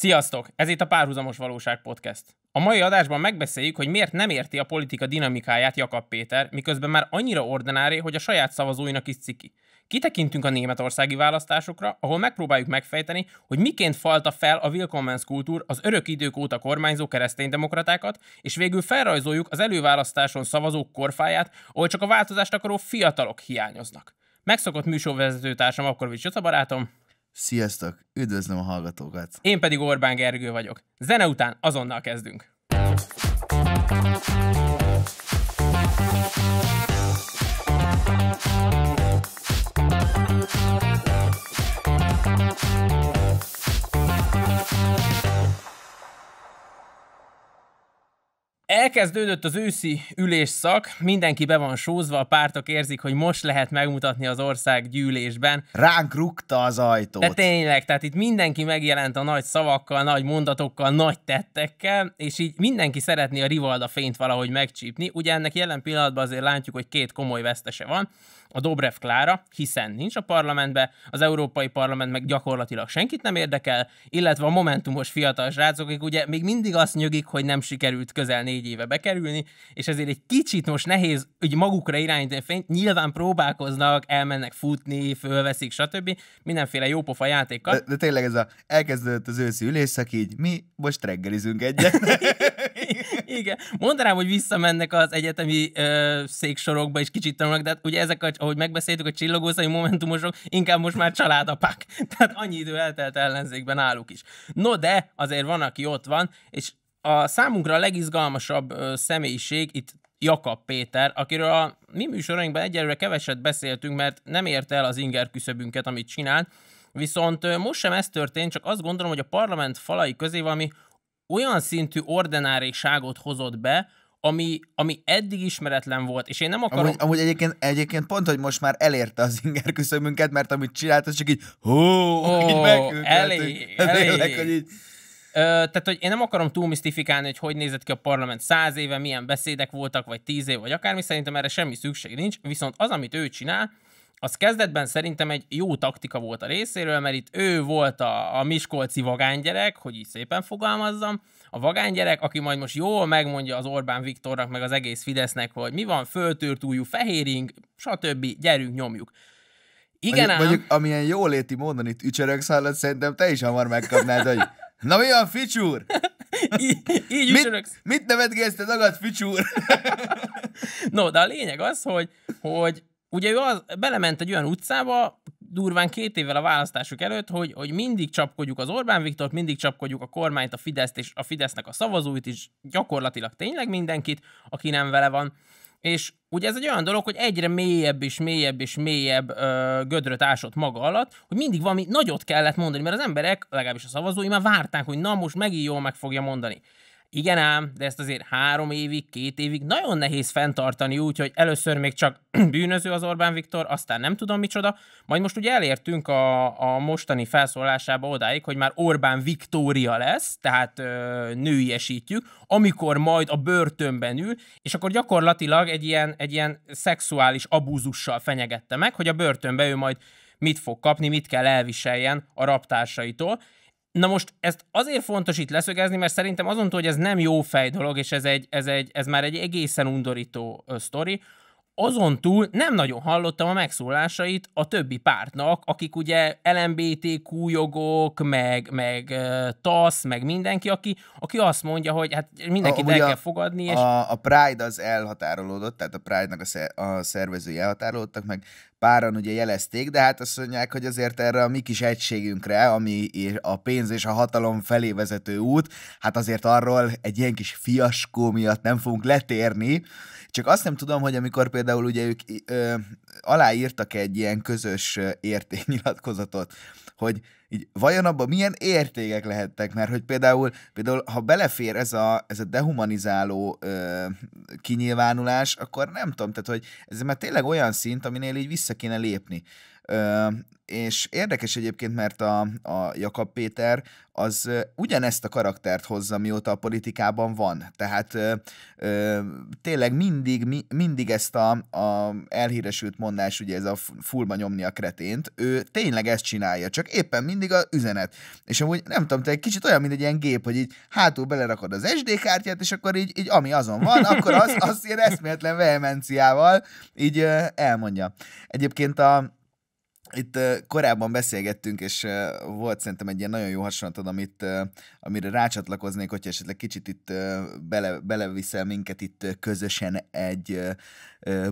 Sziasztok! Ez itt a Párhuzamos Valóság Podcast. A mai adásban megbeszéljük, hogy miért nem érti a politika dinamikáját Jakab Péter, miközben már annyira ordinári, hogy a saját szavazóinak is ciki. Kitekintünk a németországi választásokra, ahol megpróbáljuk megfejteni, hogy miként falta fel a Willkommens kultúr az örök idők óta kormányzó kereszténydemokratákat, és végül felrajzoljuk az előválasztáson szavazók korfáját, ahol csak a változást akaró fiatalok hiányoznak. Megszokott műsorvezetőtársam Apkorvics Jota barátom. Sziasztok, üdvözlöm a hallgatókat! Én pedig Orbán Gergő vagyok. Zene után azonnal kezdünk! Elkezdődött az őszi ülésszak, mindenki be van sózva, a pártok érzik, hogy most lehet megmutatni az ország gyűlésben. Ránk rúgta az ajtót. De tényleg, tehát itt mindenki megjelent a nagy szavakkal, nagy mondatokkal, nagy tettekkel, és így mindenki szeretné a Rivalda fényt valahogy megcsípni. Ugye ennek jelen pillanatban azért látjuk, hogy két komoly vesztese van a Dobrev Klára, hiszen nincs a parlamentbe, az Európai Parlament meg gyakorlatilag senkit nem érdekel, illetve a momentumos fiatal srácok, akik ugye még mindig azt nyögik, hogy nem sikerült közel négy éve bekerülni, és ezért egy kicsit most nehéz hogy magukra irányítani fényt, nyilván próbálkoznak, elmennek futni, fölveszik, stb. Mindenféle jópofa játékkal. De, de tényleg ez a elkezdődött az őszi ülésszak, így mi most reggelizünk egyet. Igen. Mondanám, hogy visszamennek az egyetemi ö, széksorokba, és kicsit tanulnak, de hát ugye ezek, a, ahogy megbeszéltük, a csillogószai momentumosok inkább most már családapák. Tehát annyi idő eltelt ellenzékben náluk is. No de, azért van, aki ott van, és a számunkra a legizgalmasabb ö, személyiség itt Jakab Péter, akiről a mi műsorainkban egyelőre keveset beszéltünk, mert nem érte el az inger küszöbünket, amit csinált, viszont most sem ez történt, csak azt gondolom, hogy a parlament falai közé valami olyan szintű ordenáriságot hozott be, ami, ami eddig ismeretlen volt, és én nem akarom... Amúgy, amúgy egyébként, egyébként pont, hogy most már elérte az inger küszöbünket, mert amit csinált, az csak így hú, oh, így elég, elég. hogy így... Ö, tehát, hogy én nem akarom túl misztifikálni, hogy hogy nézett ki a parlament száz éve, milyen beszédek voltak, vagy tíz év, vagy akármi, szerintem erre semmi szükség nincs, viszont az, amit ő csinál, az kezdetben szerintem egy jó taktika volt a részéről, mert itt ő volt a, a Miskolci vagánygyerek, hogy így szépen fogalmazzam, a vagánygyerek, aki majd most jól megmondja az Orbán Viktornak, meg az egész Fidesznek, hogy mi van, föltört újú fehéring, stb., gyerünk, nyomjuk. Igen vagy? ám. Mondjuk, amilyen jóléti módon itt ücsörök szállat, szerintem te is hamar megkapnád, hogy na mi van, ficsúr? így, így ücsörögsz. Mit, mit nevetgélsz, te dagad, ficsúr? no, de a lényeg az, hogy, hogy ugye ő az, belement egy olyan utcába, durván két évvel a választásuk előtt, hogy, hogy mindig csapkodjuk az Orbán Viktort, mindig csapkodjuk a kormányt, a Fideszt és a Fidesznek a szavazóit is, gyakorlatilag tényleg mindenkit, aki nem vele van. És ugye ez egy olyan dolog, hogy egyre mélyebb és mélyebb és mélyebb ö, gödröt ásott maga alatt, hogy mindig valami nagyot kellett mondani, mert az emberek, legalábbis a szavazói már várták, hogy na most megint jól meg fogja mondani. Igen ám, de ezt azért három évig, két évig nagyon nehéz fenntartani úgy, hogy először még csak bűnöző az Orbán Viktor, aztán nem tudom micsoda, majd most ugye elértünk a, a mostani felszólásába odáig, hogy már Orbán Viktória lesz, tehát ö, nőiesítjük, amikor majd a börtönben ül, és akkor gyakorlatilag egy ilyen, egy ilyen szexuális abúzussal fenyegette meg, hogy a börtönbe ő majd mit fog kapni, mit kell elviseljen a raptársaitól, Na most ezt azért fontos itt leszögezni, mert szerintem azon hogy ez nem jó fej dolog, és ez, egy, ez, egy, ez már egy egészen undorító sztori, azon túl nem nagyon hallottam a megszólásait a többi pártnak, akik ugye LMBTQ jogok, meg, meg TASZ, meg mindenki, aki, aki azt mondja, hogy hát mindenkit a, el kell a, fogadni. És... A, a Pride az elhatárolódott, tehát a Pride-nak a, szer, a szervezői elhatárolódtak, meg páran ugye jelezték, de hát azt mondják, hogy azért erre a mi kis egységünkre, ami a pénz és a hatalom felé vezető út, hát azért arról egy ilyen kis fiaskó miatt nem fogunk letérni, csak azt nem tudom, hogy amikor például ugye ők ö, aláírtak egy ilyen közös értéknyilatkozatot, hogy így vajon abban milyen értékek lehettek, mert hogy például, például ha belefér ez a, ez a dehumanizáló ö, kinyilvánulás, akkor nem tudom, tehát hogy ez már tényleg olyan szint, aminél így vissza kéne lépni és érdekes egyébként, mert a, a Jakab Péter az ugyanezt a karaktert hozza, mióta a politikában van. Tehát ö, ö, tényleg mindig, mi, mindig ezt a, a elhíresült mondás, ugye ez a fullba nyomni a kretént, ő tényleg ezt csinálja, csak éppen mindig a üzenet. És amúgy nem tudom, te egy kicsit olyan, mint egy ilyen gép, hogy így hátul belerakod az SD kártyát, és akkor így, így ami azon van, akkor az, az ilyen eszméletlen vehemenciával így ö, elmondja. Egyébként a itt korábban beszélgettünk, és volt szerintem egy ilyen nagyon jó hasonlatod, amit, amire rácsatlakoznék, hogyha esetleg kicsit itt bele, beleviszel minket itt közösen egy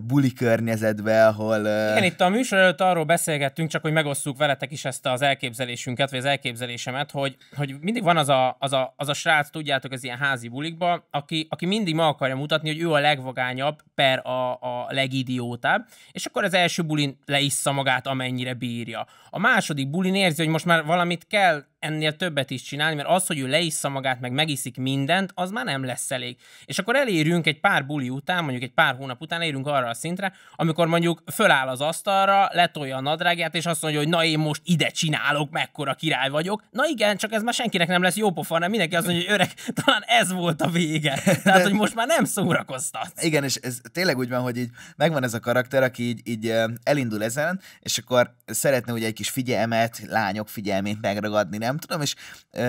buli környezetbe, ahol... Igen, itt a műsor előtt arról beszélgettünk, csak hogy megosszuk veletek is ezt az elképzelésünket, vagy az elképzelésemet, hogy, hogy mindig van az a, az, a, az a srác, tudjátok, az ilyen házi bulikba, aki, aki mindig ma akarja mutatni, hogy ő a legvagányabb per a, a legidiótább, és akkor az első bulin leissza magát, amennyire bírja. A második bulin érzi, hogy most már valamit kell ennél többet is csinálni, mert az, hogy ő leissza magát, meg megiszik mindent, az már nem lesz elég. És akkor elérünk egy pár buli után, mondjuk egy pár hónap után elérünk arra a szintre, amikor mondjuk föláll az asztalra, letolja a nadrágját, és azt mondja, hogy na én most ide csinálok, mekkora király vagyok. Na igen, csak ez már senkinek nem lesz jó pofa, hanem mindenki azt mondja, hogy öreg, talán ez volt a vége. Tehát, De... hogy most már nem szórakoztat. Igen, és ez tényleg úgy van, hogy így megvan ez a karakter, aki így, így elindul ezen, és akkor szeretne ugye egy kis figyelmet, lányok figyelmét megragadni, nem? nem tudom, és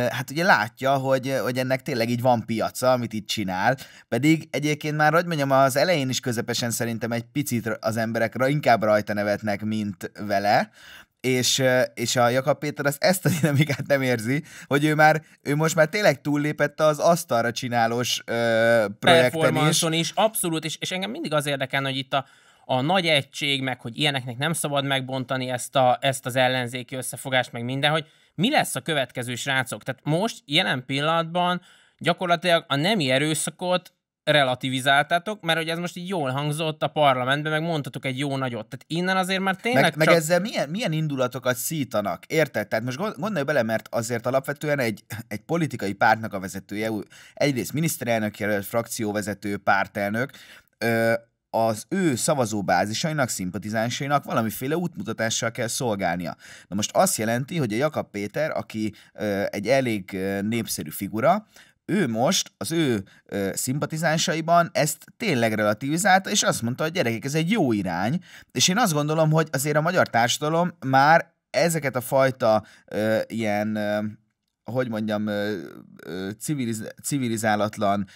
hát ugye látja, hogy, hogy ennek tényleg így van piaca, amit itt csinál, pedig egyébként már, hogy mondjam, az elején is közepesen szerintem egy picit az emberek inkább rajta nevetnek, mint vele, és, és a Jakab Péter az ezt a dinamikát nem érzi, hogy ő már, ő most már tényleg túllépett az asztalra csinálós ö, projekten is. is. abszolút, és, és engem mindig az érdekel, hogy itt a, a nagy egység, meg hogy ilyeneknek nem szabad megbontani ezt, a, ezt az ellenzéki összefogást, meg minden, hogy mi lesz a következő srácok? Tehát most, jelen pillanatban gyakorlatilag a nemi erőszakot relativizáltátok, mert hogy ez most így jól hangzott a parlamentben, meg mondtatok egy jó nagyot. Tehát innen azért már tényleg meg, csak... meg ezzel milyen, milyen indulatokat szítanak, érted? Tehát most gondolj bele, mert azért alapvetően egy, egy politikai pártnak a vezetője, egyrészt miniszterelnök jelölt, frakcióvezető, pártelnök, ö, az ő szavazóbázisainak, szimpatizánsainak valamiféle útmutatással kell szolgálnia. Na most azt jelenti, hogy a Jakab Péter, aki ö, egy elég ö, népszerű figura, ő most az ő ö, szimpatizánsaiban ezt tényleg relativizálta, és azt mondta, hogy gyerekek, ez egy jó irány, és én azt gondolom, hogy azért a magyar társadalom már ezeket a fajta ö, ilyen ö, hogy mondjam, civiliz, civilizálatlan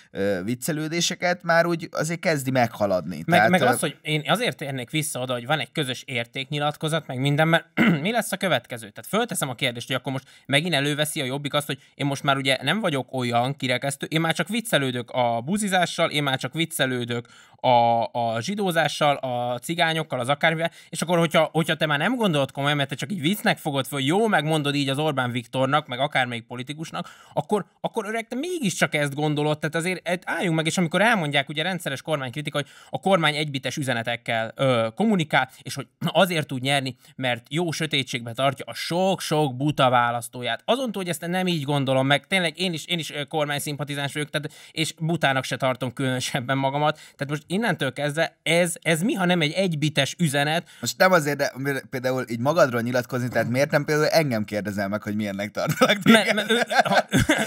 viccelődéseket már úgy azért kezdi meghaladni. Meg, Tehát, meg az, hogy én azért érnék vissza oda, hogy van egy közös értéknyilatkozat, meg minden, mert mi lesz a következő? Tehát fölteszem a kérdést, hogy akkor most megint előveszi a jobbik azt, hogy én most már ugye nem vagyok olyan kirekesztő, én már csak viccelődök a buzizással, én már csak viccelődök a, a zsidózással, a cigányokkal, az akármivel, és akkor, hogyha, hogyha te már nem gondolod komolyan, mert te csak így viccnek fogod hogy jó, megmondod így az Orbán Viktornak, meg akármelyik valamelyik politikusnak, akkor, akkor öreg, te mégiscsak ezt gondolod, tehát azért álljunk meg, és amikor elmondják ugye rendszeres kormánykritika, hogy a kormány egybites üzenetekkel ö, kommunikál, és hogy azért tud nyerni, mert jó sötétségbe tartja a sok-sok buta választóját. Azon túl, hogy ezt nem így gondolom meg, tényleg én is, én is kormány szimpatizáns vagyok, tehát, és butának se tartom különösebben magamat. Tehát most innentől kezdve ez, ez mi, ha nem egy egybites üzenet. Most nem azért, de például így magadról nyilatkozni, tehát miért nem például engem kérdezel meg, hogy milyennek tartalak? Mert,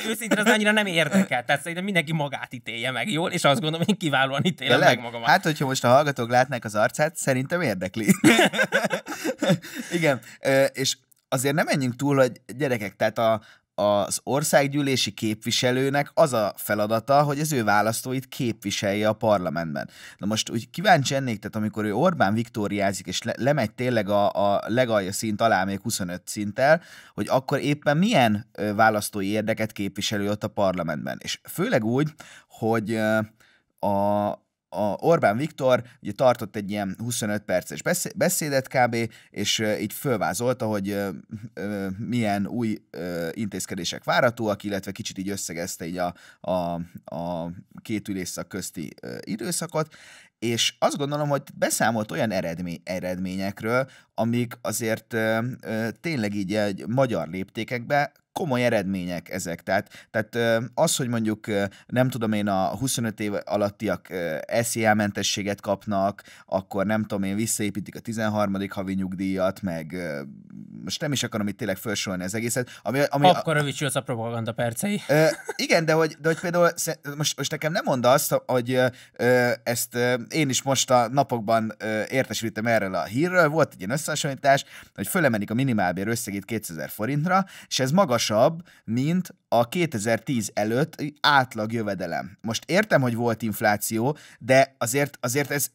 őszintén az annyira nem érdekel. Tehát szerintem mindenki magát ítélje meg jól, és azt gondolom, hogy kiválóan ítélem meg magamat. Hát, hogyha most a hallgatók látnák az arcát, szerintem érdekli. Igen, és azért nem menjünk túl, hogy gyerekek, tehát a, az országgyűlési képviselőnek az a feladata, hogy az ő választóit képviselje a parlamentben. Na most úgy kíváncsi ennék, tehát amikor ő Orbán Viktóriázik, és le- lemegy tényleg a, a legalja szint alá még 25 szinttel, hogy akkor éppen milyen ö, választói érdeket képviselő ott a parlamentben. És főleg úgy, hogy ö, a, a Orbán Viktor ugye tartott egy ilyen 25 perces beszédet kb., és így fölvázolta, hogy milyen új intézkedések váratóak, illetve kicsit így összegezte így a, a, a két ülésszak közti időszakot, és azt gondolom, hogy beszámolt olyan eredmény, eredményekről, amik azért ö, ö, tényleg így egy magyar léptékekbe komoly eredmények ezek. Tehát, tehát az, hogy mondjuk nem tudom én a 25 év alattiak SZIA mentességet kapnak, akkor nem tudom én visszaépítik a 13. havi nyugdíjat, meg most nem is akarom itt tényleg felsorolni az egészet. Ami, ami Papkarovics a, a propaganda percei. Ö, igen, de hogy, de hogy például most, most nekem nem mondd azt, hogy ö, ezt ö, én is most a napokban ö, értesültem erről a hírről, volt egy ilyen összehasonlítás, hogy fölemelik a minimálbér összegét 2000 forintra, és ez magas magasabb, mint a 2010 előtt átlag jövedelem. Most értem, hogy volt infláció, de azért, azért ez,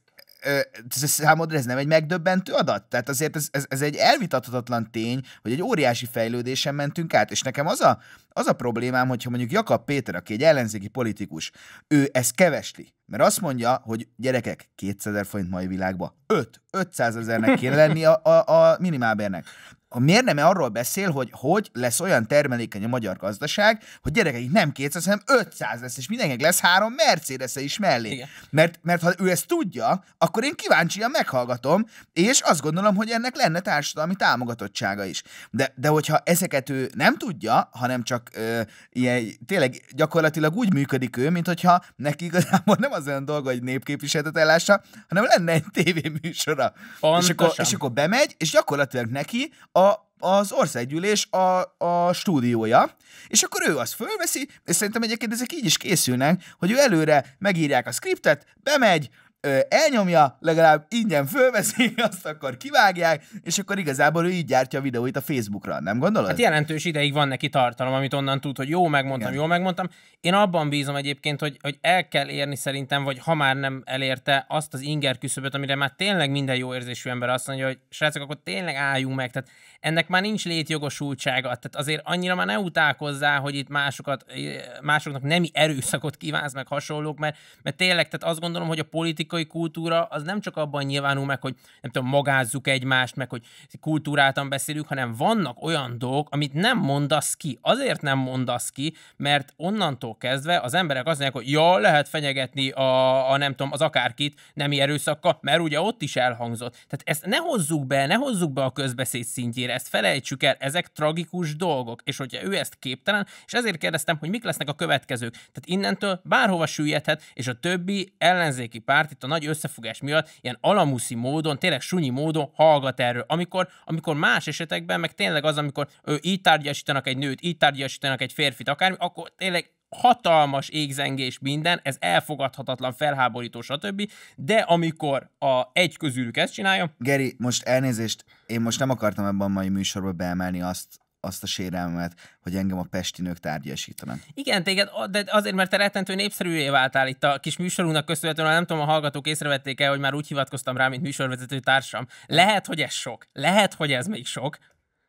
ez számodra ez nem egy megdöbbentő adat? Tehát azért ez, ez, ez egy elvitathatatlan tény, hogy egy óriási fejlődésen mentünk át, és nekem az a, az a problémám, hogyha mondjuk Jakab Péter, aki egy ellenzéki politikus, ő ezt kevesli, mert azt mondja, hogy gyerekek, 200 ezer forint mai világba, 5, 500 ezernek kéne lenni a, a, a minimálbérnek a miért nem arról beszél, hogy hogy lesz olyan termelékeny a magyar gazdaság, hogy gyerekeik nem 200, hanem 500 lesz, és mindenkinek lesz három mercedes -e is mellé. Igen. Mert, mert ha ő ezt tudja, akkor én kíváncsian meghallgatom, és azt gondolom, hogy ennek lenne társadalmi támogatottsága is. De, de hogyha ezeket ő nem tudja, hanem csak ö, ilyen, tényleg gyakorlatilag úgy működik ő, mint hogyha neki igazából nem az olyan dolga, hogy népképviseletet ellássa, hanem lenne egy tévéműsora. És akkor, és akkor bemegy, és gyakorlatilag neki az országgyűlés a, a stúdiója, és akkor ő azt fölveszi, és szerintem egyébként ezek így is készülnek, hogy ő előre megírják a skriptet, bemegy, elnyomja, legalább ingyen fölveszi, azt akkor kivágják, és akkor igazából ő így gyártja a videóit a Facebookra, nem gondolod? Hát jelentős ideig van neki tartalom, amit onnan tud, hogy jó, megmondtam, Igen. jó, megmondtam. Én abban bízom egyébként, hogy, hogy el kell érni szerintem, vagy ha már nem elérte azt az inger küszöböt, amire már tényleg minden jó érzésű ember azt mondja, hogy srácok, akkor tényleg álljunk meg. Tehát ennek már nincs létjogosultsága, tehát azért annyira már ne utálkozzá, hogy itt másokat, eh, másoknak nemi erőszakot kívánsz, meg hasonlók, mert, mert tényleg, tehát azt gondolom, hogy a politikai kultúra az nem csak abban nyilvánul meg, hogy nem tudom, magázzuk egymást, meg hogy kultúráltan beszélünk, hanem vannak olyan dolgok, amit nem mondasz ki. Azért nem mondasz ki, mert onnantól kezdve az emberek azt mondják, hogy ja, lehet fenyegetni a, a nem tudom, az akárkit nemi erőszakkal, mert ugye ott is elhangzott. Tehát ezt ne hozzuk be, ne hozzuk be a közbeszéd szintjére, ellenére, ezt felejtsük el, ezek tragikus dolgok, és hogyha ő ezt képtelen, és ezért kérdeztem, hogy mik lesznek a következők. Tehát innentől bárhova süllyedhet, és a többi ellenzéki párt itt a nagy összefogás miatt ilyen alamuszi módon, tényleg sunyi módon hallgat erről. Amikor, amikor más esetekben, meg tényleg az, amikor ő így tárgyasítanak egy nőt, így tárgyasítanak egy férfit, akármi, akkor tényleg hatalmas égzengés minden, ez elfogadhatatlan, felháborító, stb. De amikor a egy közülük ezt csinálja... Geri, most elnézést, én most nem akartam ebben a mai műsorban beemelni azt, azt a sérelmet, hogy engem a pestinők tárgyasítanak. Igen, téged, de azért, mert te rettentő népszerűvé váltál itt a kis műsorunknak köszönhetően, nem tudom, a hallgatók észrevették el, hogy már úgy hivatkoztam rá, mint műsorvezető társam. Lehet, hogy ez sok, lehet, hogy ez még sok,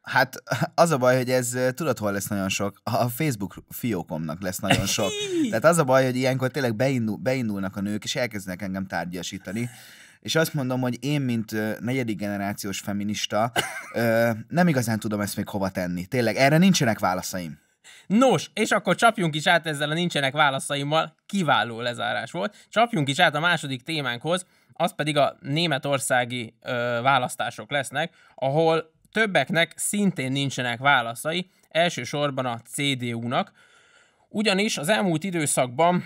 Hát az a baj, hogy ez tudod, hol lesz nagyon sok? A Facebook fiókomnak lesz nagyon sok. Tehát az a baj, hogy ilyenkor tényleg beindul, beindulnak a nők, és elkezdenek engem tárgyasítani. És azt mondom, hogy én, mint negyedik generációs feminista, nem igazán tudom ezt még hova tenni. Tényleg, erre nincsenek válaszaim. Nos, és akkor csapjunk is át ezzel a nincsenek válaszaimmal, kiváló lezárás volt. Csapjunk is át a második témánkhoz, az pedig a németországi ö, választások lesznek, ahol Többeknek szintén nincsenek válaszai, elsősorban a CDU-nak, ugyanis az elmúlt időszakban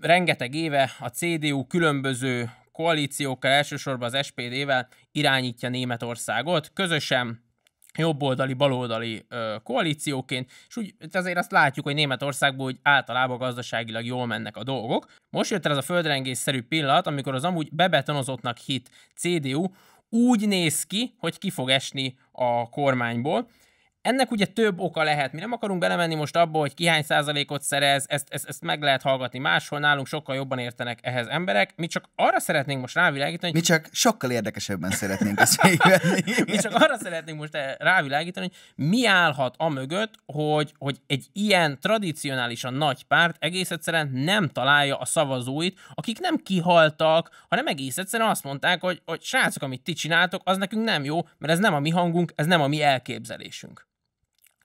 rengeteg éve a CDU különböző koalíciókkal, elsősorban az SPD-vel irányítja Németországot, közösen jobboldali, baloldali ö, koalícióként, és úgy azért azt látjuk, hogy Németországból hogy általában gazdaságilag jól mennek a dolgok. Most jött el ez a földrengésszerű pillanat, amikor az amúgy bebetonozottnak hit CDU úgy néz ki, hogy ki fog esni a kormányból, ennek ugye több oka lehet, mi nem akarunk belemenni most abba, hogy ki hány százalékot szerez, ezt, ezt, ezt meg lehet hallgatni máshol, nálunk sokkal jobban értenek ehhez emberek. Mi csak arra szeretnénk most rávilágítani, hogy... Mi csak sokkal érdekesebben szeretnénk ezt mi csak arra szeretnénk most e- rávilágítani, hogy mi állhat a mögött, hogy, hogy egy ilyen tradicionálisan nagy párt egész egyszerűen nem találja a szavazóit, akik nem kihaltak, hanem egész egyszerűen azt mondták, hogy, hogy srácok, amit ti csináltok, az nekünk nem jó, mert ez nem a mi hangunk, ez nem a mi elképzelésünk.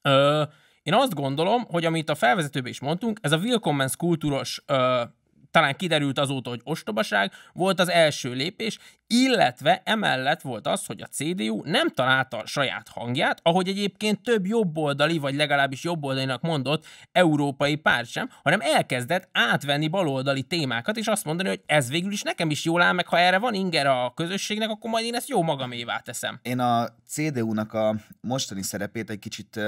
Ö, én azt gondolom, hogy amit a felvezetőben is mondtunk, ez a Willkommens kultúros ö, talán kiderült azóta, hogy ostobaság volt az első lépés, illetve emellett volt az, hogy a CDU nem találta a saját hangját, ahogy egyébként több jobboldali, vagy legalábbis jobboldalinak mondott európai párt sem, hanem elkezdett átvenni baloldali témákat, és azt mondani, hogy ez végül is nekem is jól áll, meg ha erre van inger a közösségnek, akkor majd én ezt jó magamévá teszem. Én a CDU-nak a mostani szerepét egy kicsit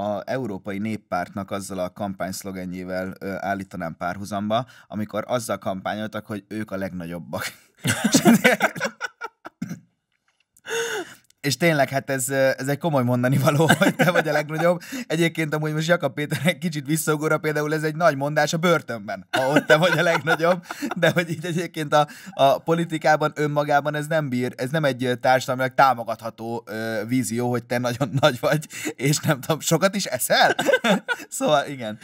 a Európai Néppártnak azzal a szlogenjével állítanám párhuzamba, amikor azzal kampányoltak, hogy ők a legnagyobbak. és tényleg, hát ez, ez egy komoly mondani való, hogy te vagy a legnagyobb. Egyébként amúgy most Jakab Péter egy kicsit visszaugorra, például ez egy nagy mondás a börtönben, ha ott te vagy a legnagyobb, de hogy így egyébként a, a politikában önmagában ez nem bír, ez nem egy társadalmilag támogatható ö, vízió, hogy te nagyon nagy vagy, és nem tudom, sokat is eszel? szóval igen.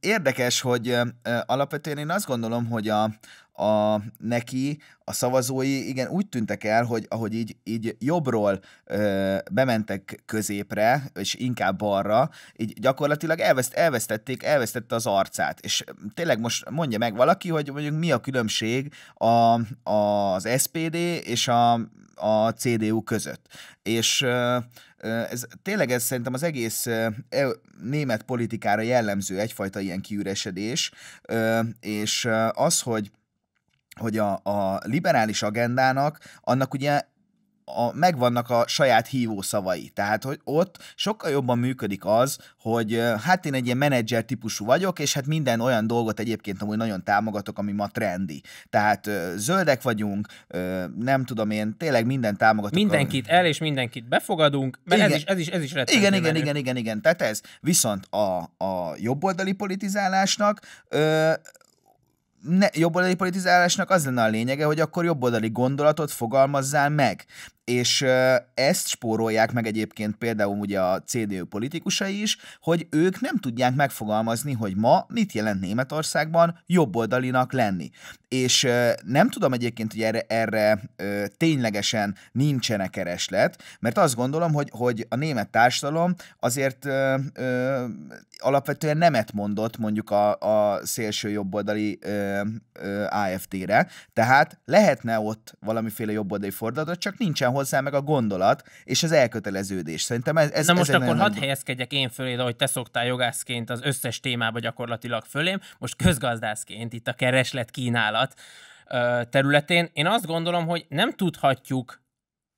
Érdekes, hogy alapvetően én azt gondolom, hogy a, a, neki a szavazói igen úgy tűntek el, hogy ahogy így, így jobbról ö, bementek középre, és inkább balra, így gyakorlatilag elveszt, elvesztették, elvesztette az arcát. És tényleg most mondja meg valaki, hogy mondjuk mi a különbség a, a, az SPD és a, a CDU között. És ö, ez tényleg ez szerintem az egész e, német politikára jellemző egyfajta ilyen kiüresedés, és az, hogy hogy a, a liberális agendának, annak ugye a, megvannak a saját hívó szavai, Tehát, hogy ott sokkal jobban működik az, hogy hát én egy ilyen menedzser típusú vagyok, és hát minden olyan dolgot egyébként amúgy nagyon támogatok, ami ma trendi. Tehát zöldek vagyunk, nem tudom én, tényleg minden támogatok. Mindenkit el és mindenkit befogadunk, mert igen. ez is, ez is, ez is igen, igen, igen, igen, igen. Tehát ez viszont a, a jobboldali politizálásnak ö, ne, jobboldali politizálásnak az lenne a lényege, hogy akkor jobboldali gondolatot fogalmazzál meg és ezt spórolják meg egyébként például ugye a CDU politikusai is, hogy ők nem tudják megfogalmazni, hogy ma mit jelent Németországban jobboldalinak lenni. És nem tudom egyébként, hogy erre, erre ténylegesen nincsenek kereslet, mert azt gondolom, hogy, hogy a német társadalom azért ö, ö, alapvetően nemet mondott mondjuk a, a szélső jobboldali ö, ö, re tehát lehetne ott valamiféle jobboldali fordulat, csak nincsen hozzá meg a gondolat és az elköteleződés. Szerintem ez, ez Na most ez akkor hadd nagy... helyezkedjek én föléd, ahogy te szoktál jogászként az összes témába gyakorlatilag fölém, most közgazdászként itt a kereslet kínálat területén. Én azt gondolom, hogy nem tudhatjuk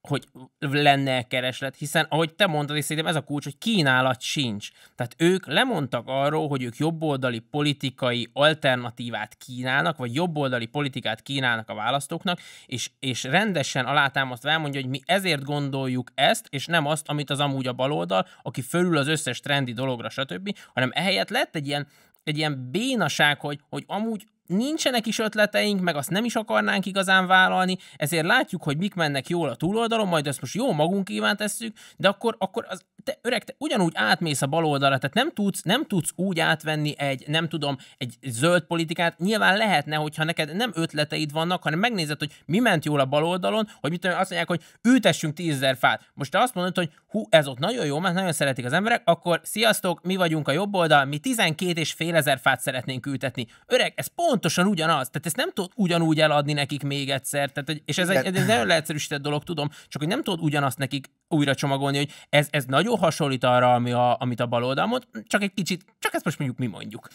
hogy lenne kereslet, hiszen ahogy te mondtad, és szerintem ez a kulcs, hogy kínálat sincs. Tehát ők lemondtak arról, hogy ők jobboldali politikai alternatívát kínálnak, vagy jobboldali politikát kínálnak a választóknak, és, és rendesen alátámasztva elmondja, hogy mi ezért gondoljuk ezt, és nem azt, amit az amúgy a baloldal, aki fölül az összes trendi dologra, stb., hanem ehelyett lett egy ilyen, egy ilyen bénaság, hogy, hogy amúgy nincsenek is ötleteink, meg azt nem is akarnánk igazán vállalni, ezért látjuk, hogy mik mennek jól a túloldalon, majd ezt most jó kíván tesszük, de akkor, akkor az, te öreg, te ugyanúgy átmész a bal oldalra, tehát nem tudsz, nem tudsz úgy átvenni egy, nem tudom, egy zöld politikát, nyilván lehetne, hogyha neked nem ötleteid vannak, hanem megnézed, hogy mi ment jól a bal oldalon, hogy mit tudom, azt mondják, hogy ültessünk tízezer fát. Most te azt mondod, hogy hú, ez ott nagyon jó, mert nagyon szeretik az emberek, akkor sziasztok, mi vagyunk a jobb oldal, mi 12 és fél ezer fát szeretnénk ültetni. Öreg, ez pont pontosan ugyanaz. Tehát ezt nem tudod ugyanúgy eladni nekik még egyszer. Tehát, és ez egy, ez egy nagyon leegyszerűsített dolog, tudom, csak hogy nem tudod ugyanazt nekik újra csomagolni, hogy ez, ez nagyon hasonlít arra, ami a, amit a baloldal mond, csak egy kicsit, csak ezt most mondjuk mi mondjuk.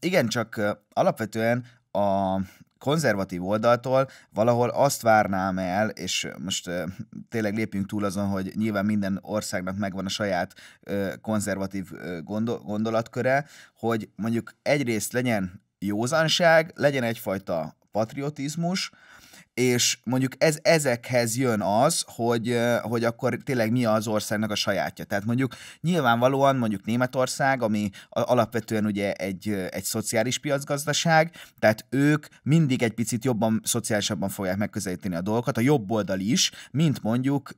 Igen, csak alapvetően a konzervatív oldaltól valahol azt várnám el, és most uh, tényleg lépjünk túl azon, hogy nyilván minden országnak megvan a saját uh, konzervatív uh, gondol- gondolatköre, hogy mondjuk egyrészt legyen józanság, legyen egyfajta patriotizmus, és mondjuk ez, ezekhez jön az, hogy, hogy akkor tényleg mi az országnak a sajátja. Tehát mondjuk nyilvánvalóan mondjuk Németország, ami alapvetően ugye egy, egy szociális piacgazdaság, tehát ők mindig egy picit jobban, szociálisabban fogják megközelíteni a dolgokat, a jobb oldal is, mint mondjuk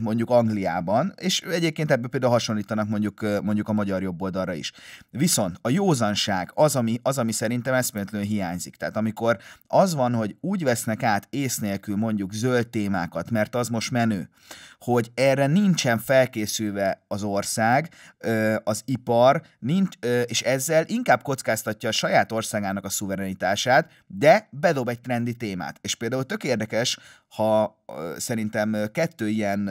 mondjuk Angliában, és egyébként ebből például hasonlítanak mondjuk, mondjuk a magyar jobb oldalra is. Viszont a józanság az, ami, az, ami szerintem eszméletlenül hiányzik. Tehát amikor az van, hogy úgy vesznek át ész nélkül mondjuk zöld témákat, mert az most menő, hogy erre nincsen felkészülve az ország, az ipar, nincs, és ezzel inkább kockáztatja a saját országának a szuverenitását, de bedob egy trendi témát. És például tök érdekes, ha szerintem kettő ilyen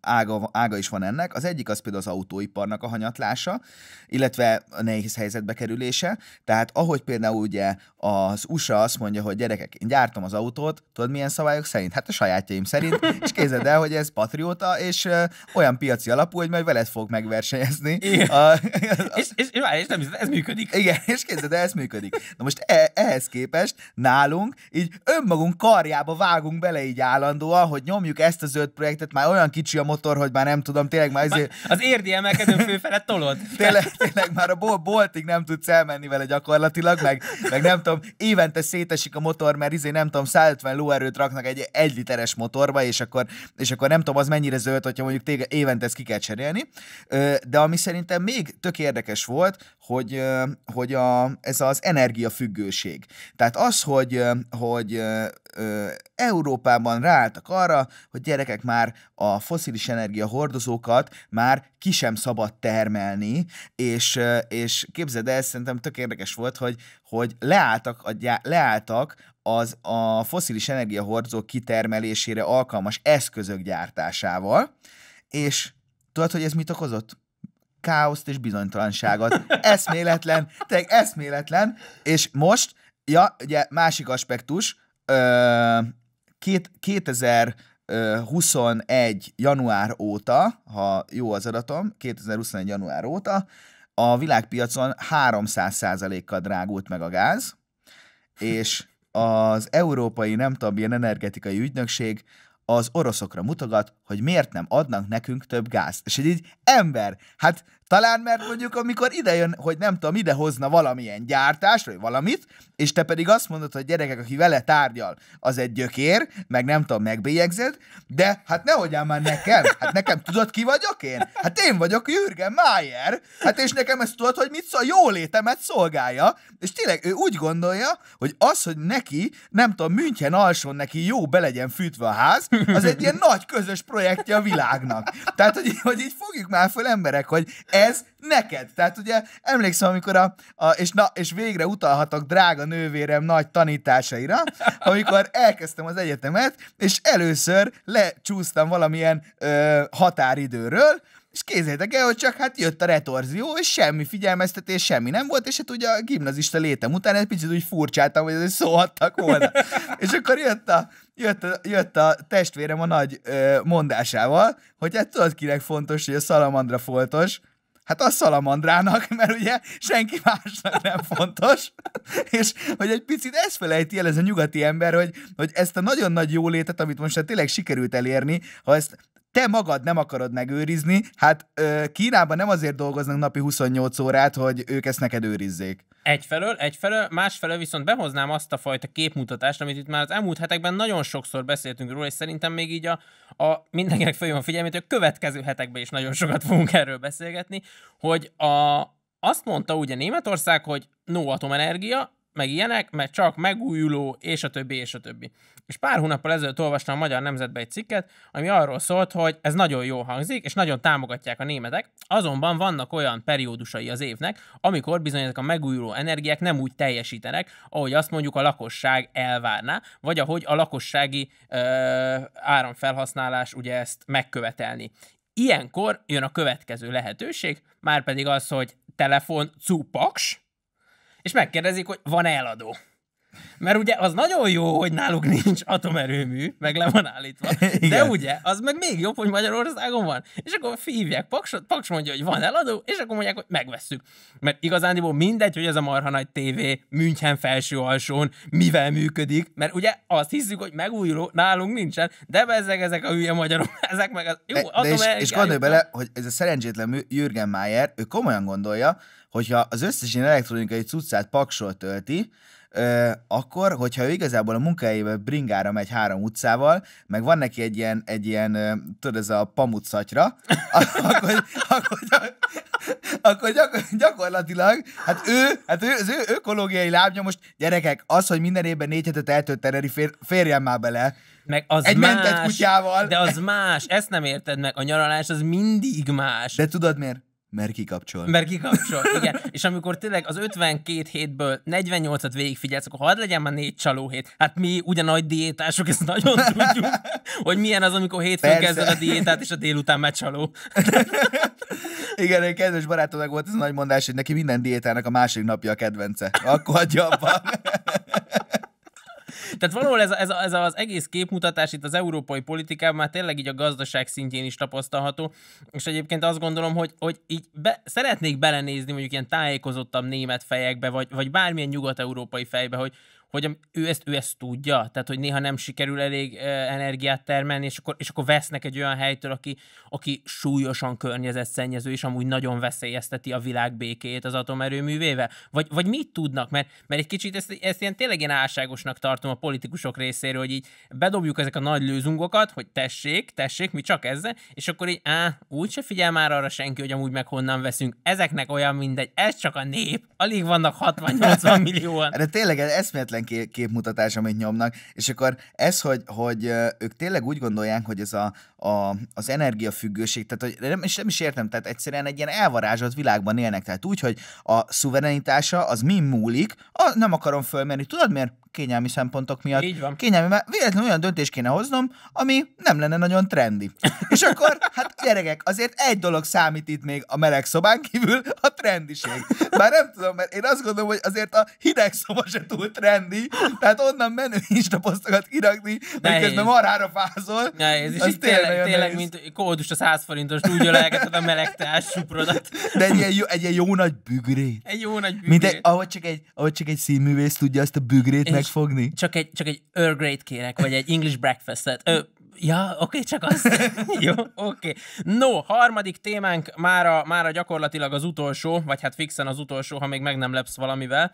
ága, ága is van ennek. Az egyik az például az autóiparnak a hanyatlása, illetve a nehéz helyzetbe kerülése. Tehát ahogy például ugye az USA azt mondja, hogy gyerekek, én gyártom az autót, tudod milyen szabályok szerint? Hát a sajátjaim szerint, és kézed el, hogy ez patrióta, és ö, olyan piaci alapú, hogy majd veled fog megversenyezni. A, a, a, és, és, és nem ez működik. Igen, és kézed el, ez működik. Na most e, ehhez képest nálunk így önmagunk karjába vágunk bele így állandóan, hogy nyomjuk ezt a zöld projektet, már már olyan kicsi a motor, hogy már nem tudom, tényleg már ezért... Az érdi emelkedő főfele tolod. tényleg, tényleg, már a boltig nem tudsz elmenni vele gyakorlatilag, meg, meg nem tudom, évente szétesik a motor, mert izé nem tudom, 150 lóerőt raknak egy egy literes motorba, és akkor, és akkor nem tudom, az mennyire zöld, hogyha mondjuk téged évente ezt ki kell cserélni. De ami szerintem még tök érdekes volt, hogy, hogy a, ez az energiafüggőség. Tehát az, hogy, hogy Európában ráálltak arra, hogy gyerekek már a foszilis energiahordozókat már ki sem szabad termelni, és, és képzeld el, szerintem tök érdekes volt, hogy, hogy leálltak, a, gyá, leálltak az a foszilis energiahordozók kitermelésére alkalmas eszközök gyártásával, és tudod, hogy ez mit okozott? káoszt és bizonytalanságot. Eszméletlen, tényleg eszméletlen. És most, ja, ugye másik aspektus, ö, két, 2021 január óta, ha jó az adatom, 2021 január óta, a világpiacon 300%-kal drágult meg a gáz, és az Európai Nem energetikai ügynökség az oroszokra mutogat, hogy miért nem adnak nekünk több gázt. És így ember, hát talán mert mondjuk, amikor idejön, hogy nem tudom, ide hozna valamilyen gyártást, vagy valamit, és te pedig azt mondod, hogy gyerekek, aki vele tárgyal, az egy gyökér, meg nem tudom, megbélyegzed, de hát nehogy ám már nekem, hát nekem tudod, ki vagyok én? Hát én vagyok Jürgen Mayer, hát és nekem ezt tudod, hogy mit szól, jólétemet szolgálja, és tényleg ő úgy gondolja, hogy az, hogy neki, nem tudom, München alsón neki jó belegyen fűtve a ház, az egy ilyen nagy közös projekt projektje a világnak. Tehát, hogy, hogy így fogjuk már föl emberek, hogy ez neked. Tehát ugye emlékszem, amikor a, a és, na, és végre utalhatok drága nővérem nagy tanításaira, amikor elkezdtem az egyetemet, és először lecsúsztam valamilyen ö, határidőről, és kézzétek el, hogy csak hát jött a retorzió, és semmi figyelmeztetés, semmi nem volt, és hát ugye a gimnazista létem után egy picit úgy furcsáltam, hogy ez szólhattak volna. és akkor jött a, jött, a, jött a testvérem a nagy ö, mondásával, hogy hát tudod kinek fontos, hogy a szalamandra foltos, Hát a szalamandrának, mert ugye senki másnak nem fontos, és hogy egy picit ezt felejti el ez a nyugati ember, hogy, hogy ezt a nagyon nagy jólétet, amit most hát tényleg sikerült elérni, ha ezt te magad nem akarod megőrizni, hát ö, Kínában nem azért dolgoznak napi 28 órát, hogy ők ezt neked őrizzék. Egyfelől, egyfelől, másfelől viszont behoznám azt a fajta képmutatást, amit itt már az elmúlt hetekben nagyon sokszor beszéltünk róla, és szerintem még így a, a mindenkinek följön a figyelmét, hogy a következő hetekben is nagyon sokat fogunk erről beszélgetni, hogy a, azt mondta ugye Németország, hogy no atomenergia, meg ilyenek, meg csak megújuló, és a többi, és a többi. És pár hónappal ezelőtt olvastam a Magyar Nemzetbe egy cikket, ami arról szólt, hogy ez nagyon jó hangzik, és nagyon támogatják a németek, azonban vannak olyan periódusai az évnek, amikor bizony ezek a megújuló energiák nem úgy teljesítenek, ahogy azt mondjuk a lakosság elvárná, vagy ahogy a lakossági ö, áramfelhasználás ugye ezt megkövetelni. Ilyenkor jön a következő lehetőség, már pedig az, hogy telefon cupaks, és megkérdezik, hogy van eladó. Mert ugye az nagyon jó, hogy náluk nincs atomerőmű, meg le van állítva, Igen. de ugye, az meg még jobb, hogy Magyarországon van. És akkor fívják Paksot, Paks mondja, hogy van eladó, és akkor mondják, hogy megvesszük. Mert igazándiból mindegy, hogy ez a marha nagy tévé München felső alsón mivel működik, mert ugye azt hiszük, hogy megújuló, nálunk nincsen, de ezek, ezek a hülye magyarok, ezek meg az jó, de, de és, és gondolj bele, hogy ez a szerencsétlen Jürgen Mayer, ő komolyan gondolja, hogyha az összes ilyen elektronikai cuccát Paksol tölti, ö, akkor, hogyha ő igazából a munkahelyébe bringára megy három utcával, meg van neki egy ilyen, egy ilyen tudod, ez a pamut szatyra, akkor, akkor, akkor gyakor, gyakorlatilag, hát ő, hát ő, az ő ökológiai lábnya most, gyerekek, az, hogy minden évben négy hetet eltölt teneri, férjen már bele. Meg az egy más, mentett kutyával. De az más, ezt nem érted meg, a nyaralás az mindig más. De tudod miért? Mert kikapcsol. Mert kikapcsol, igen. És amikor tényleg az 52 hétből 48-at végigfigyelsz, akkor hadd legyen már négy csaló hét. Hát mi ugyan nagy diétások, ezt nagyon tudjuk, hogy milyen az, amikor hétfőn kezded a diétát, és a délután már csaló. igen, egy kedves barátomnak volt ez a nagy mondás, hogy neki minden diétának a másik napja a kedvence. Akkor adja abban. Tehát valahol ez, ez, ez az egész képmutatás itt az európai politikában már tényleg így a gazdaság szintjén is tapasztalható, és egyébként azt gondolom, hogy, hogy így be, szeretnék belenézni mondjuk ilyen tájékozottabb német fejekbe, vagy, vagy bármilyen nyugat-európai fejbe, hogy, hogy ő ezt, ő ezt tudja, tehát hogy néha nem sikerül elég energiát termelni, és akkor, és akkor vesznek egy olyan helytől, aki, aki súlyosan környezetszennyező, és amúgy nagyon veszélyezteti a világ békéjét az atomerőművével? Vagy, vagy mit tudnak? Mert, mert egy kicsit ezt, ezt ilyen tényleg én álságosnak tartom a politikusok részéről, hogy így bedobjuk ezek a nagy lőzungokat, hogy tessék, tessék, mi csak ezzel, és akkor így, á, úgyse figyel már arra senki, hogy amúgy meg honnan veszünk. Ezeknek olyan mindegy, ez csak a nép. Alig vannak 60-80 millióan. De tényleg ez eszméletlen minden kép- képmutatás, amit nyomnak, és akkor ez, hogy, hogy ők tényleg úgy gondolják, hogy ez a, a, az energiafüggőség, tehát hogy nem, és nem is értem, tehát egyszerűen egy ilyen elvarázsolt világban élnek, tehát úgy, hogy a szuverenitása az mi múlik, a, nem akarom fölmenni. tudod miért? kényelmi szempontok miatt. Így van. Kényelmi, mert véletlenül olyan döntést kéne hoznom, ami nem lenne nagyon trendi. És akkor, hát gyerekek, azért egy dolog számít itt még a meleg szobán kívül, a trendiség. Bár nem tudom, mert én azt gondolom, hogy azért a hideg szoba se túl trendi, tehát onnan menő instaposztokat kirakni, közben marhára fázol. Nehéz, és tényleg, tényleg, tényleg mint kódus a 100 forintos, úgy a meleg teássuprodat. De egy ilyen, jó, egy ilyen jó nagy bügrét. Egy jó nagy bügrét. Mint egy, ahogy, csak egy, ahogy csak egy színművész tudja azt a bügrét meg tudják fogni. Csak egy, csak egy Earl Grey-t kérek, vagy egy English breakfastet. Ö, Ja, oké, okay, csak azt. Jó, oké. Okay. No, harmadik témánk mára, mára gyakorlatilag az utolsó, vagy hát fixen az utolsó, ha még meg nem lepsz valamivel.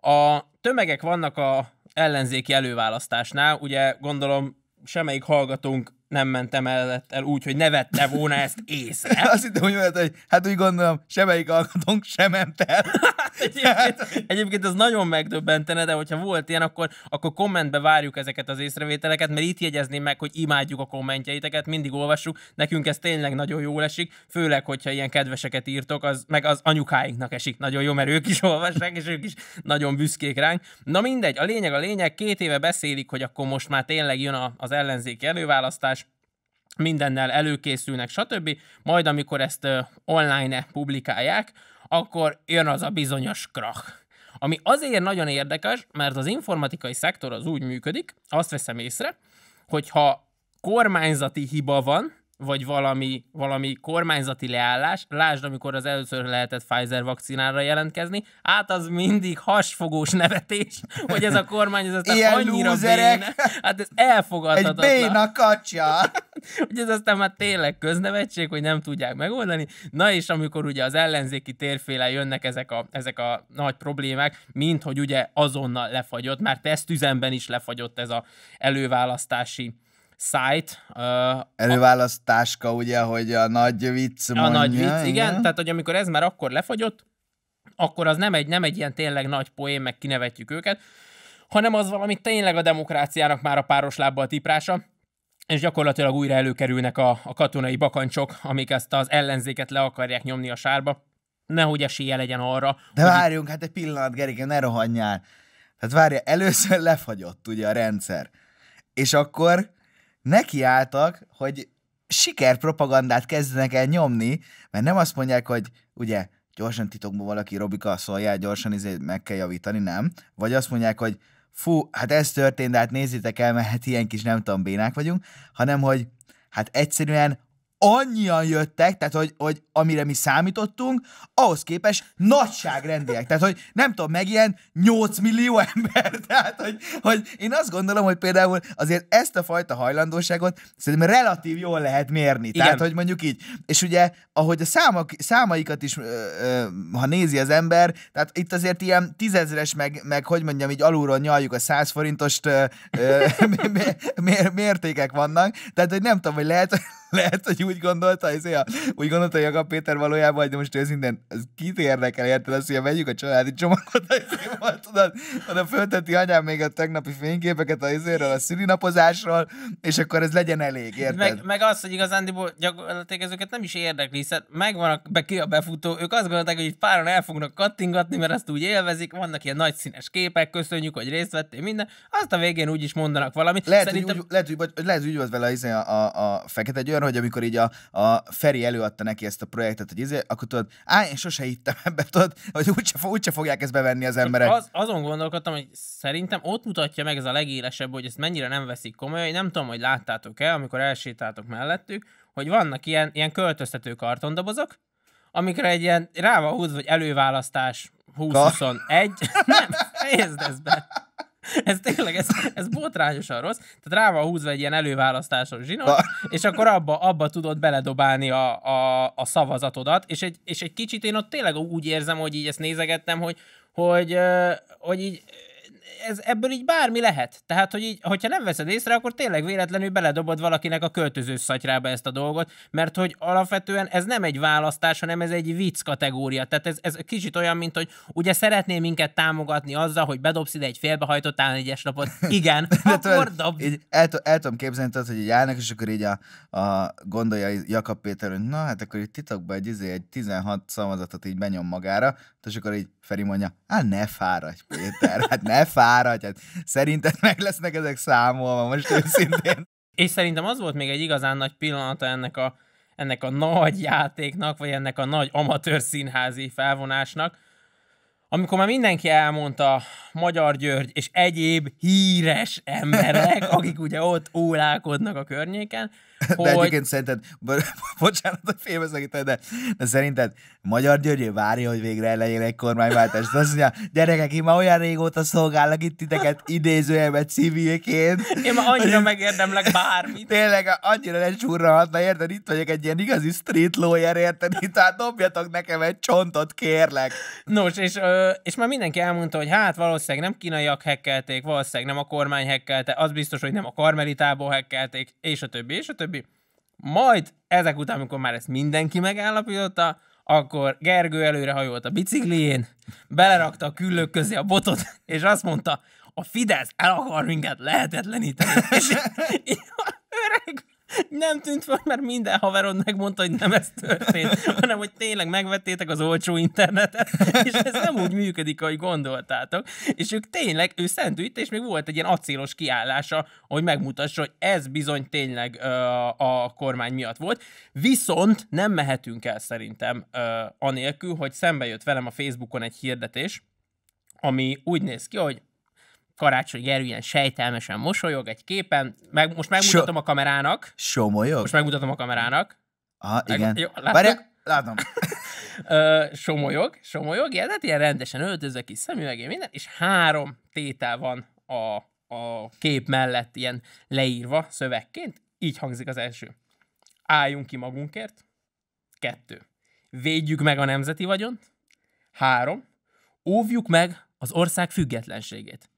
A tömegek vannak a ellenzéki előválasztásnál, ugye gondolom semmelyik hallgatónk nem mentem mellett el úgy, hogy ne vette volna ezt észre. Azt hittem, hogy mondhat, hogy hát úgy gondolom, semmelyik alkotónk sem ment el. egyébként, egyébként ez nagyon megdöbbentene, de hogyha volt ilyen, akkor, akkor kommentbe várjuk ezeket az észrevételeket, mert itt jegyezném meg, hogy imádjuk a kommentjeiteket, mindig olvassuk, nekünk ez tényleg nagyon jól esik, főleg, hogyha ilyen kedveseket írtok, az, meg az anyukáinknak esik nagyon jó, mert ők is olvassák, és ők is nagyon büszkék ránk. Na mindegy, a lényeg a lényeg, két éve beszélik, hogy akkor most már tényleg jön az ellenzék előválasztás, mindennel előkészülnek, stb. Majd amikor ezt online publikálják, akkor jön az a bizonyos krach. Ami azért nagyon érdekes, mert az informatikai szektor az úgy működik, azt veszem észre, hogyha kormányzati hiba van, vagy valami, valami kormányzati leállás, lásd, amikor az először lehetett Pfizer vakcinára jelentkezni, hát az mindig hasfogós nevetés, hogy ez a kormány, ez aztán Ilyen annyira lúzerek. béne. Hát ez elfogadhatatlan. Egy béna kacsa. hogy ez aztán már tényleg köznevetség, hogy nem tudják megoldani. Na és amikor ugye az ellenzéki térféle jönnek ezek a, ezek a nagy problémák, mint hogy ugye azonnal lefagyott, már tesztüzemben is lefagyott ez a előválasztási szájt. Előválasztáska, ugye, hogy a nagy vicc mondja, nagy vicc, igen. igen. Tehát, hogy amikor ez már akkor lefagyott, akkor az nem egy, nem egy ilyen tényleg nagy poém, meg kinevetjük őket, hanem az valami tényleg a demokráciának már a páros lábbal típrása, és gyakorlatilag újra előkerülnek a, a katonai bakancsok, amik ezt az ellenzéket le akarják nyomni a sárba, nehogy esélye legyen arra. De várjunk, várjunk, hát egy pillanat, Gerike, ne rohanjál. Tehát várja, először lefagyott ugye a rendszer, és akkor nekiálltak, hogy sikerpropagandát kezdenek el nyomni, mert nem azt mondják, hogy ugye gyorsan titokban valaki Robika szóljál, gyorsan izé meg kell javítani, nem. Vagy azt mondják, hogy fú, hát ez történt, de hát nézzétek el, mert hát ilyen kis nem tudom bénák vagyunk, hanem hogy hát egyszerűen annyian jöttek, tehát hogy, hogy amire mi számítottunk, ahhoz képest nagyságrendiek. Tehát, hogy nem tudom, meg ilyen 8 millió ember. Tehát, hogy, hogy én azt gondolom, hogy például azért ezt a fajta hajlandóságot szerintem relatív jól lehet mérni. Igen. Tehát, hogy mondjuk így. És ugye, ahogy a számok, számaikat is, ö, ö, ha nézi az ember, tehát itt azért ilyen tízezres, meg, meg hogy mondjam, így alulról nyaljuk a 100 forintost ö, ö, mértékek vannak. Tehát, hogy nem tudom, hogy lehet, lehet, hogy úgy gondolta, hogy a, úgy gondolta, hogy Jakab Péter valójában, hogy most őszintén, ez kit érdekel, érted azt, hogy vegyük a családi csomagot, hogy tudod, hanem fölteti anyám még a tegnapi fényképeket a izéről, a szülinapozásról, és akkor ez legyen elég, érted? Meg, meg az, hogy igazándiból gyakorlatilag ezeket nem is érdekli, hiszen megvan be ki a befutó, ők azt gondolták, hogy itt páran el fognak kattingatni, mert azt úgy élvezik, vannak ilyen nagy színes képek, köszönjük, hogy részt vettél, minden, azt a végén úgy is mondanak valamit. Lehet, Szerintem... hogy, úgy, lehet, hogy, lehet, hogy úgy volt vele a, a, a fekete győr, olyan, hogy amikor így a, a Feri előadta neki ezt a projektet, hogy izé, akkor tudod, á, én sose hittem ebbe, tudod, hogy úgyse, úgyse fogják ezt bevenni az emberek. Az, azon gondolkodtam, hogy szerintem ott mutatja meg ez a legélesebb, hogy ezt mennyire nem veszik komolyan. nem tudom, hogy láttátok-e, amikor elsétáltok mellettük, hogy vannak ilyen, ilyen költöztető kartondobozok, amikre egy ilyen rá van húzva, hogy előválasztás 20-21. nem, nézd ezt be. ez tényleg, ez, ez botrányosan rossz. Tehát rá van húzva egy ilyen előválasztásos zsinót, és akkor abba, abba tudod beledobálni a, a, a szavazatodat, és egy, és egy kicsit én ott tényleg úgy érzem, hogy így ezt nézegettem, hogy, hogy, hogy így ez, ebből így bármi lehet. Tehát, hogy így, hogyha nem veszed észre, akkor tényleg véletlenül beledobod valakinek a költöző szatyrába ezt a dolgot, mert hogy alapvetően ez nem egy választás, hanem ez egy vicc kategória. Tehát ez, ez kicsit olyan, mint hogy ugye szeretnél minket támogatni azzal, hogy bedobsz ide egy félbehajtott egyes napot. Igen, akkor dob. Így el, el, tudom képzelni, tehát, hogy így állnak, és akkor így a, a gondolja Jakab Péter, hogy na hát akkor itt titokban egy, izé, egy 16 szavazatot így benyom magára, és akkor így Feri mondja, hát ne fáradj, Péter, hát ne fáradj, hát szerinted meg lesznek ezek számolva most őszintén. És szerintem az volt még egy igazán nagy pillanata ennek a, ennek a nagy játéknak, vagy ennek a nagy amatőr színházi felvonásnak, amikor már mindenki elmondta Magyar György és egyéb híres emberek, akik ugye ott ólálkodnak a környéken, hogy... egyébként szerinted, bocsánat, hogy félbeszakítanak, de, de szerinted Magyar György várja, hogy végre legyen egy kormányváltás. Azt mondja, gyerekek, én már olyan régóta szolgálok itt titeket idézőjelben civilként. Én már annyira megérdemlek bármit. Tényleg, annyira lecsúrrahatna, érted? Itt vagyok egy ilyen igazi street lawyer, érted? Tehát dobjatok nekem egy csontot, kérlek. Nos, és, ö, és már mindenki elmondta, hogy hát valószínűleg nem kínaiak hekkelték, valószínűleg nem a kormány hekkelte, az biztos, hogy nem a karmelitából hekkelték, és a többi, és a többi stb. Majd ezek után, amikor már ezt mindenki megállapította, akkor Gergő előre hajolt a biciklién, belerakta a küllők közé a botot, és azt mondta, a Fidesz el akar minket lehetetleníteni. és így, így, öreg, nem tűnt fel, mert minden haverod megmondta, hogy nem ez történt, hanem hogy tényleg megvettétek az olcsó internetet, és ez nem úgy működik, ahogy gondoltátok. És ők tényleg, ő szentült, és még volt egy ilyen acélos kiállása, hogy megmutassa, hogy ez bizony tényleg ö, a kormány miatt volt. Viszont nem mehetünk el szerintem ö, anélkül, hogy szembe jött velem a Facebookon egy hirdetés, ami úgy néz ki, hogy Karácsony Gergő ilyen sejtelmesen mosolyog egy képen. Meg, most megmutatom so- a kamerának. Somolyog? Most megmutatom a kamerának. Ah, igen. Jó, Várj, látom. somolyog, somolyog, ilyen, hát ilyen rendesen öltözök ki szemüvegé, minden, és három tétel van a, a kép mellett ilyen leírva szövegként. Így hangzik az első. Álljunk ki magunkért. Kettő. Védjük meg a nemzeti vagyont. Három. Óvjuk meg az ország függetlenségét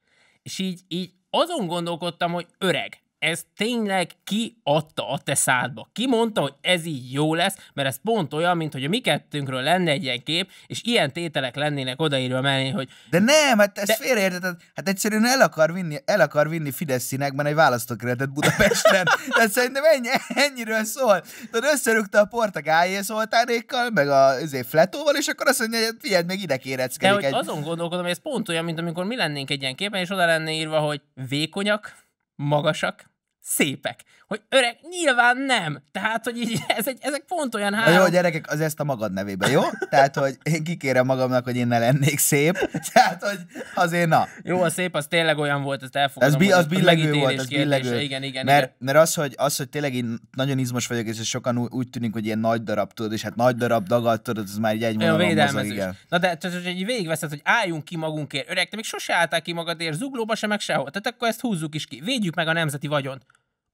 és így, így azon gondolkodtam, hogy öreg ez tényleg ki adta a te szádba? Ki mondta, hogy ez így jó lesz? Mert ez pont olyan, mint hogy a mi kettőnkről lenne egy ilyen kép, és ilyen tételek lennének odaírva mellé, hogy... De nem, hát ez de... félreérteted. Hát egyszerűen el akar vinni, el akar vinni Fidesz színekben egy választókeretet Budapesten. de szerintem ennyi, ennyiről szól. Tudod, összerúgta a portugál szoltánékkal, meg a izé, fletóval, és akkor azt mondja, hogy hát figyeld, meg ide kéreckedik. De hogy egy... azon gondolkodom, hogy ez pont olyan, mint amikor mi lennénk egy ilyen képen, és oda lenne írva, hogy vékonyak, magasak, szépek. Hogy öreg, nyilván nem. Tehát, hogy így, ez egy, ezek pont olyan három... jó, gyerekek, az ezt a magad nevébe, jó? Tehát, hogy én kikérem magamnak, hogy én ne lennék szép. Tehát, hogy azért na. Jó, a szép az tényleg olyan volt, ezt elfogadom. Ez bi, az billegő volt, az billegő. Igen, igen, mert, igen. mert az, hogy, az, hogy tényleg én nagyon izmos vagyok, és sokan úgy, úgy tűnik, hogy ilyen nagy darab, tudod, és hát nagy darab dagadt tudod, ez már egy egy mozog, igen. Na de, tehát, hogy így végigveszed, hogy álljunk ki magunkért. Öreg, te még sose álltál ki magadért, zuglóba sem, meg sehol. Tehát akkor ezt húzzuk is ki. Védjük meg a nemzeti vagyont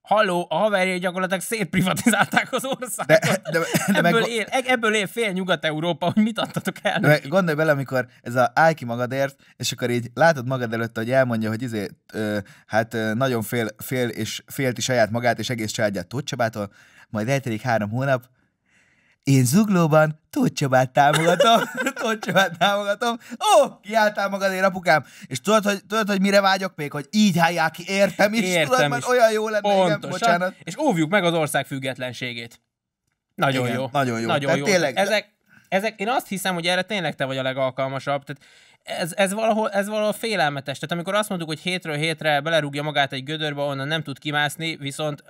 halló, a haverjai gyakorlatilag szétprivatizálták az országot. De, de, de ebből, meg, él, e- ebből él fél Nyugat-Európa, hogy mit adtatok el. De meg, gondolj bele, amikor ez a állj ki magadért, és akkor így látod magad előtt, hogy elmondja, hogy izé, ö, hát ö, nagyon fél, fél és félti saját magát és egész családját Tóth Csabától, majd eltelik három hónap, én zuglóban Tócsabát támogatom, Tócsabát támogatom. Ó, kiálltál én, apukám. És tudod, hogy, tudod, hogy mire vágyok még? Hogy így hálják ki, értem is. Értem tudod, is. olyan jó lenne, Pontosan. igen, bocsánat. És óvjuk meg az ország függetlenségét. Nagyon igen, jó. Nagyon jó. Nagyon jó. Tényleg... Ezek, ezek, én azt hiszem, hogy erre tényleg te vagy a legalkalmasabb. Tehát ez, ez, valahol, ez valahol félelmetes. Tehát amikor azt mondjuk, hogy hétről hétre belerúgja magát egy gödörbe, onnan nem tud kimászni, viszont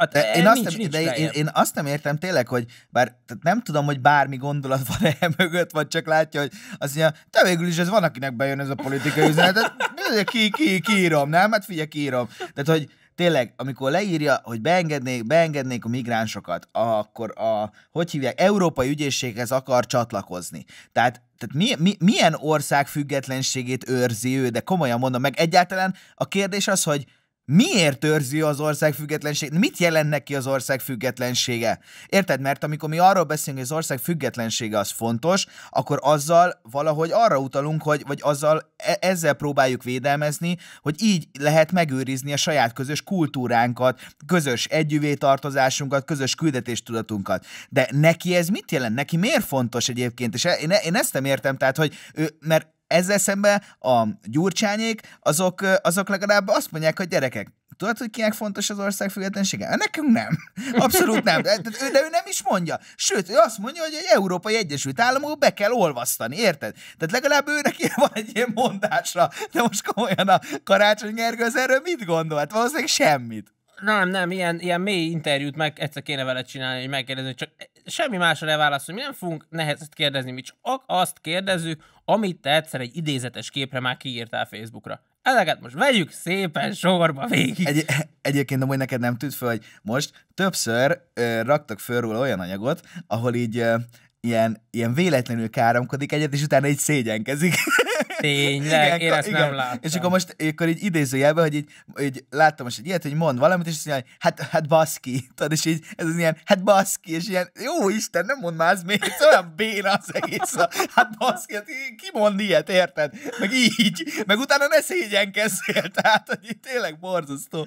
Hát, eh, én, azt nincs, nem, nincs de én, én azt nem értem tényleg, hogy bár tehát nem tudom, hogy bármi gondolat van e mögött, vagy csak látja, hogy azt mondja, te végül is ez van, akinek bejön ez a politikai üzenet, ki, ki, írom, nem? Hát figyelj, kiírom. Tehát, hogy tényleg, amikor leírja, hogy beengednék, beengednék a migránsokat, akkor a, hogy hívják, Európai Ügyészséghez akar csatlakozni. Tehát tehát mi, mi, milyen ország függetlenségét őrzi ő, de komolyan mondom, meg egyáltalán a kérdés az, hogy miért őrzi az ország függetlenség, mit jelent neki az ország függetlensége. Érted? Mert amikor mi arról beszélünk, hogy az ország függetlensége az fontos, akkor azzal valahogy arra utalunk, hogy, vagy azzal e- ezzel próbáljuk védelmezni, hogy így lehet megőrizni a saját közös kultúránkat, közös együvétartozásunkat, közös küldetéstudatunkat. De neki ez mit jelent? Neki miért fontos egyébként? És e, én, e, én ezt nem értem, tehát, hogy ő, mert ezzel szemben a gyurcsányék, azok, azok legalább azt mondják, hogy gyerekek, tudod, hogy kinek fontos az ország függetlensége? Hát nekünk nem. Abszolút nem. De, de, ő nem is mondja. Sőt, ő azt mondja, hogy egy Európai Egyesült Államok be kell olvasztani, érted? Tehát legalább őnek ilyen van egy ilyen mondásra. De most komolyan a Karácsony Gergő erről mit gondolt? Valószínűleg semmit. Nem, nem, ilyen, ilyen mély interjút meg egyszer kéne vele csinálni, hogy megkérdezni, csak semmi másra ne válaszol, mi nem fogunk nehezet kérdezni, mi csak azt kérdezzük, amit te egyszer egy idézetes képre már kiírtál Facebookra. Ezeket most vegyük szépen sorba végig. Egy, egyébként amúgy neked nem tűnt fel, hogy most többször ö, raktak föl róla olyan anyagot, ahol így ö, ilyen, ilyen véletlenül káromkodik egyet, és utána így szégyenkezik. Tényleg, igen, én ezt igen. nem láttam. És akkor most akkor így idézőjelben, hogy így, így láttam most egy ilyet, hogy mond valamit, és azt mondja, hogy hát, hát baszki. Tudod, és így ez az ilyen, hát baszki, és ilyen, jó Isten, nem mond már, ez még ez olyan béna az egész. Hát baszki, hát ki mond ilyet, érted? Meg így, meg utána ne szégyenkezzél, tehát, hogy így tényleg borzasztó.